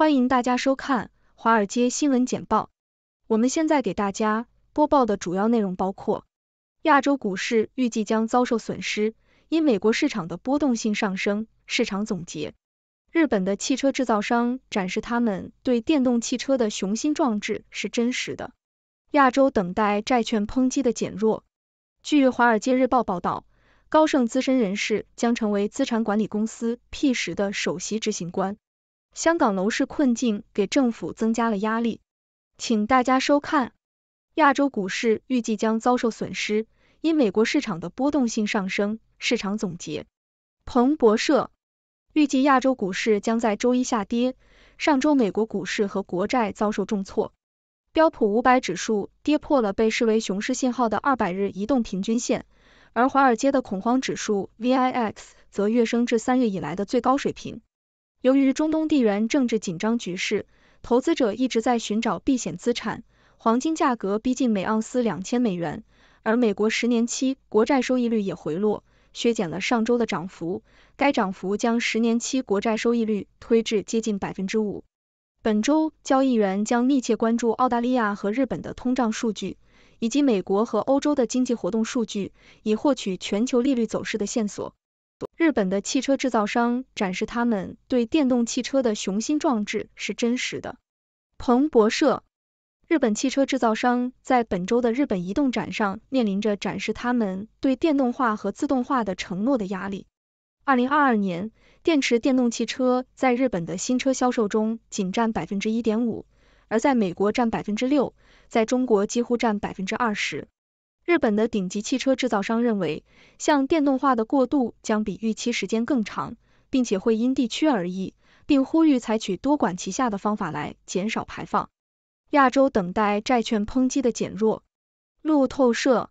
欢迎大家收看《华尔街新闻简报》。我们现在给大家播报的主要内容包括：亚洲股市预计将遭受损失，因美国市场的波动性上升；市场总结：日本的汽车制造商展示他们对电动汽车的雄心壮志是真实的；亚洲等待债券抨击的减弱。据《华尔街日报》报道，高盛资深人士将成为资产管理公司 P 十的首席执行官。香港楼市困境给政府增加了压力，请大家收看。亚洲股市预计将遭受损失，因美国市场的波动性上升。市场总结：彭博社预计亚洲股市将在周一下跌。上周美国股市和国债遭受重挫，标普五百指数跌破了被视为熊市信号的二百日移动平均线，而华尔街的恐慌指数 VIX 则跃升至三月以来的最高水平。由于中东地缘政治紧张局势，投资者一直在寻找避险资产，黄金价格逼近每盎司两千美元，而美国十年期国债收益率也回落，削减了上周的涨幅。该涨幅将十年期国债收益率推至接近百分之五。本周，交易员将密切关注澳大利亚和日本的通胀数据，以及美国和欧洲的经济活动数据，以获取全球利率走势的线索。日本的汽车制造商展示他们对电动汽车的雄心壮志是真实的。彭博社。日本汽车制造商在本周的日本移动展上面临着展示他们对电动化和自动化的承诺的压力。二零二二年，电池电动汽车在日本的新车销售中仅占百分之一点五，而在美国占百分之六，在中国几乎占百分之二十。日本的顶级汽车制造商认为，向电动化的过渡将比预期时间更长，并且会因地区而异，并呼吁采取多管齐下的方法来减少排放。亚洲等待债券抨击的减弱。路透社，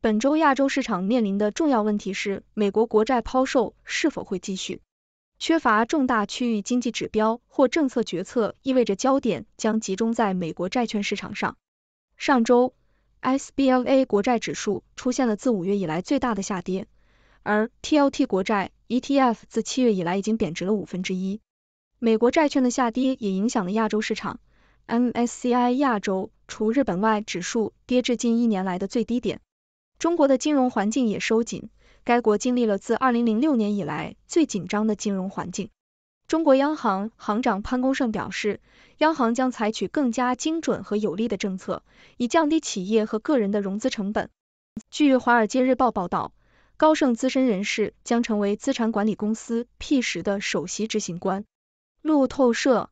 本周亚洲市场面临的重要问题是美国国债抛售是否会继续。缺乏重大区域经济指标或政策决策，意味着焦点将集中在美国债券市场上。上周。SBLA 国债指数出现了自五月以来最大的下跌，而 TLT 国债 ETF 自七月以来已经贬值了五分之一。美国债券的下跌也影响了亚洲市场，MSCI 亚洲除日本外指数跌至近一年来的最低点。中国的金融环境也收紧，该国经历了自二零零六年以来最紧张的金融环境。中国央行行长潘功胜表示，央行将采取更加精准和有力的政策，以降低企业和个人的融资成本。据《华尔街日报》报道，高盛资深人士将成为资产管理公司 P 十的首席执行官。路透社，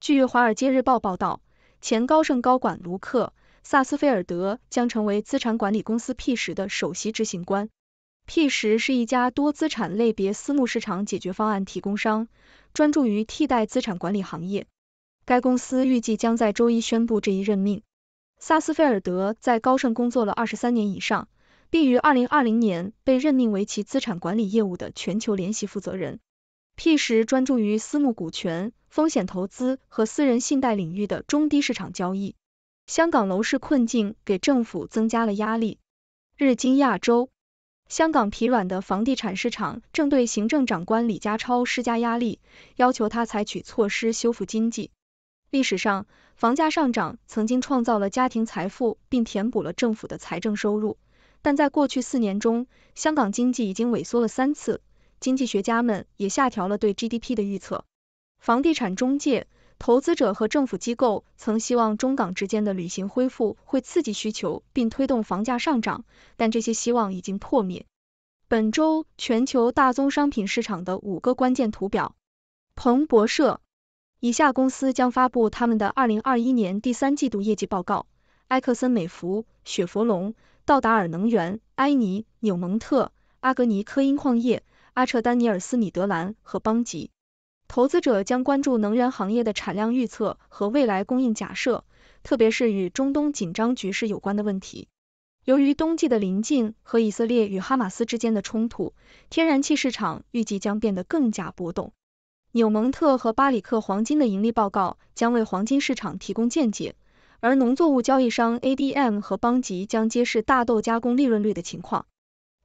据《华尔街日报》报道，前高盛高管卢克·萨斯菲尔德将成为资产管理公司 P 十的首席执行官。P 十是一家多资产类别私募市场解决方案提供商，专注于替代资产管理行业。该公司预计将在周一宣布这一任命。萨斯菲尔德在高盛工作了二十三年以上，并于二零二零年被任命为其资产管理业务的全球联席负责人。P 十专注于私募股权、风险投资和私人信贷领域的中低市场交易。香港楼市困境给政府增加了压力。日经亚洲。香港疲软的房地产市场正对行政长官李家超施加压力，要求他采取措施修复经济。历史上，房价上涨曾经创造了家庭财富，并填补了政府的财政收入。但在过去四年中，香港经济已经萎缩了三次，经济学家们也下调了对 GDP 的预测。房地产中介。投资者和政府机构曾希望中港之间的旅行恢复会刺激需求并推动房价上涨，但这些希望已经破灭。本周，全球大宗商品市场的五个关键图表。彭博社。以下公司将发布他们的二零二一年第三季度业绩报告：埃克森美孚、雪佛龙、道达尔能源、埃尼、纽蒙特、阿格尼科因矿业、阿彻丹尼尔斯米德兰和邦吉。投资者将关注能源行业的产量预测和未来供应假设，特别是与中东紧张局势有关的问题。由于冬季的临近和以色列与哈马斯之间的冲突，天然气市场预计将变得更加波动。纽蒙特和巴里克黄金的盈利报告将为黄金市场提供见解，而农作物交易商 ADM 和邦吉将揭示大豆加工利润率的情况。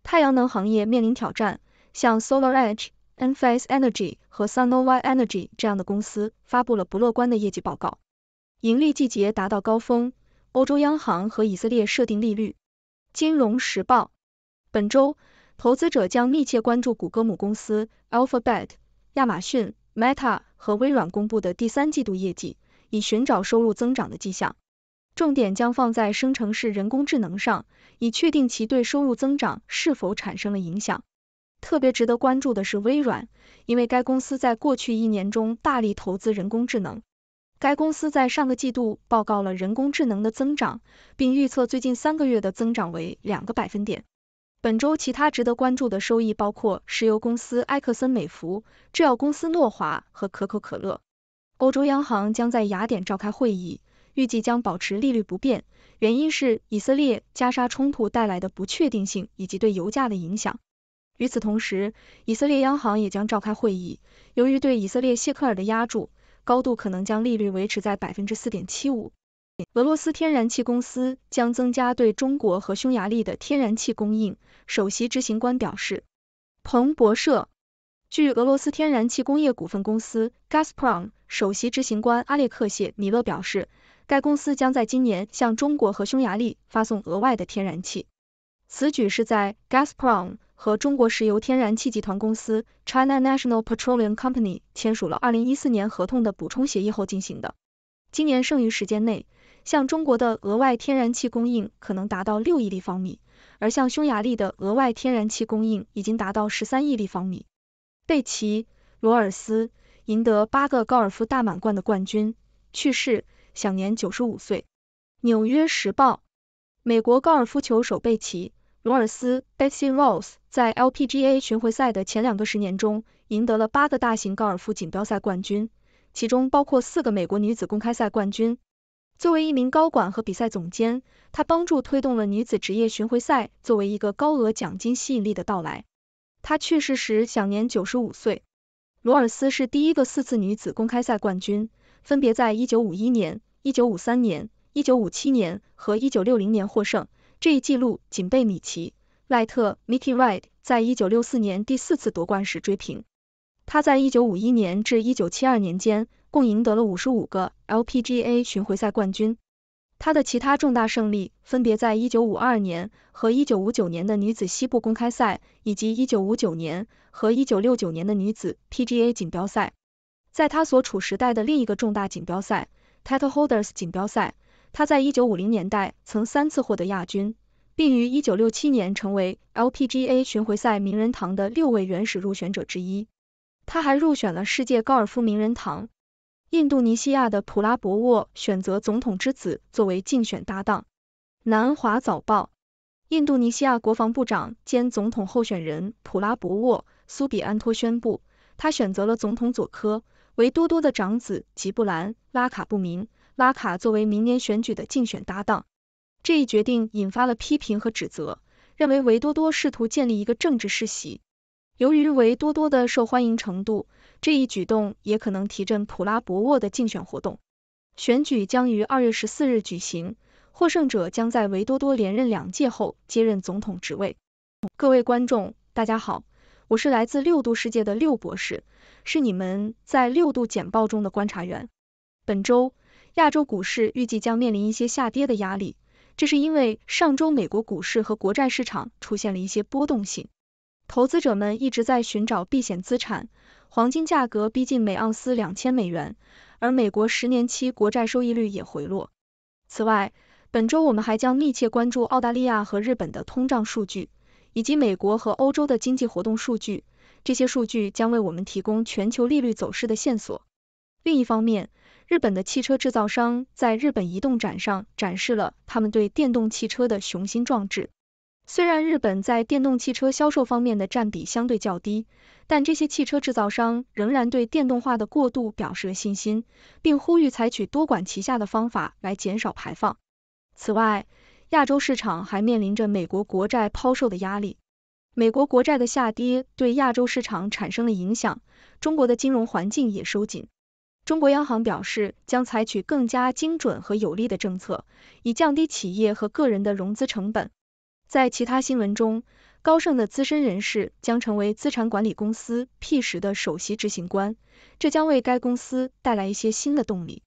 太阳能行业面临挑战，像 Solar Edge。Enphase Energy 和 Suno Y Energy 这样的公司发布了不乐观的业绩报告。盈利季节达到高峰。欧洲央行和以色列设定利率。金融时报：本周，投资者将密切关注谷歌母公司 Alphabet、亚马逊 Meta 和微软公布的第三季度业绩，以寻找收入增长的迹象。重点将放在生成式人工智能上，以确定其对收入增长是否产生了影响。特别值得关注的是微软，因为该公司在过去一年中大力投资人工智能。该公司在上个季度报告了人工智能的增长，并预测最近三个月的增长为两个百分点。本周其他值得关注的收益包括石油公司埃克森美孚、制药公司诺华和可口可乐。欧洲央行将在雅典召开会议，预计将保持利率不变，原因是以色列加沙冲突带来的不确定性以及对油价的影响。与此同时，以色列央行也将召开会议。由于对以色列谢克尔的压注高度，可能将利率维持在百分之四点七五。俄罗斯天然气公司将增加对中国和匈牙利的天然气供应。首席执行官表示，彭博社。据俄罗斯天然气工业股份公司 Gazprom 首席执行官阿列克谢米勒表示，该公司将在今年向中国和匈牙利发送额外的天然气。此举是在 Gazprom 和中国石油天然气集团公司 China National Petroleum Company 签署了2014年合同的补充协议后进行的。今年剩余时间内，向中国的额外天然气供应可能达到6亿立方米，而向匈牙利的额外天然气供应已经达到13亿立方米。贝奇·罗尔斯赢得八个高尔夫大满贯的冠军，去世，享年95岁。《纽约时报》美国高尔夫球手贝奇·罗尔斯 b e t s y r o s e 在 LPGA 巡回赛的前两个十年中赢得了八个大型高尔夫锦标赛冠军，其中包括四个美国女子公开赛冠军。作为一名高管和比赛总监，她帮助推动了女子职业巡回赛作为一个高额奖金吸引力的到来。她去世时享年九十五岁。罗尔斯是第一个四次女子公开赛冠军，分别在一九五一年、一九五三年。一九五七年和一九六零年获胜这一记录仅被米奇·赖特 （Mickey r i d e 在一九六四年第四次夺冠时追平。他在一九五一年至一九七二年间共赢得了五十五个 LPGA 巡回赛冠军。他的其他重大胜利分别在一九五二年和一九五九年的女子西部公开赛，以及一九五九年和一九六九年的女子 PGA 锦标赛。在他所处时代的另一个重大锦标赛 ——Titleholders 锦标赛。他在一九五零年代曾三次获得亚军，并于一九六七年成为 LPGA 巡回赛名人堂的六位原始入选者之一。他还入选了世界高尔夫名人堂。印度尼西亚的普拉博沃选择总统之子作为竞选搭档。南华早报：印度尼西亚国防部长兼总统候选人普拉博沃·苏比安托宣布，他选择了总统佐科维多多的长子吉布兰·拉卡布明。拉卡作为明年选举的竞选搭档，这一决定引发了批评和指责，认为维多多试图建立一个政治世袭。由于维多多的受欢迎程度，这一举动也可能提振普拉博沃的竞选活动。选举将于二月十四日举行，获胜者将在维多多连任两届后接任总统职位。各位观众，大家好，我是来自六度世界的六博士，是你们在六度简报中的观察员。本周。亚洲股市预计将面临一些下跌的压力，这是因为上周美国股市和国债市场出现了一些波动性，投资者们一直在寻找避险资产。黄金价格逼近每盎司两千美元，而美国十年期国债收益率也回落。此外，本周我们还将密切关注澳大利亚和日本的通胀数据，以及美国和欧洲的经济活动数据，这些数据将为我们提供全球利率走势的线索。另一方面，日本的汽车制造商在日本移动展上展示了他们对电动汽车的雄心壮志。虽然日本在电动汽车销售方面的占比相对较低，但这些汽车制造商仍然对电动化的过渡表示了信心，并呼吁采取多管齐下的方法来减少排放。此外，亚洲市场还面临着美国国债抛售的压力。美国国债的下跌对亚洲市场产生了影响，中国的金融环境也收紧。中国央行表示将采取更加精准和有力的政策，以降低企业和个人的融资成本。在其他新闻中，高盛的资深人士将成为资产管理公司 P 十的首席执行官，这将为该公司带来一些新的动力。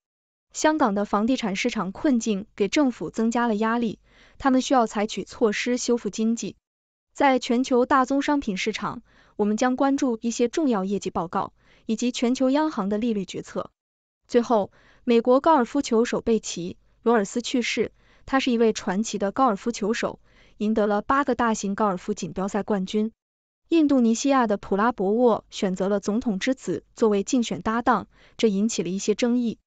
香港的房地产市场困境给政府增加了压力，他们需要采取措施修复经济。在全球大宗商品市场，我们将关注一些重要业绩报告。以及全球央行的利率决策。最后，美国高尔夫球手贝奇·罗尔斯去世，他是一位传奇的高尔夫球手，赢得了八个大型高尔夫锦标赛冠军。印度尼西亚的普拉博沃选择了总统之子作为竞选搭档，这引起了一些争议。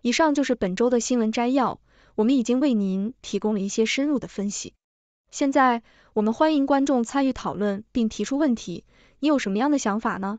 以上就是本周的新闻摘要，我们已经为您提供了一些深入的分析。现在，我们欢迎观众参与讨论并提出问题。你有什么样的想法呢？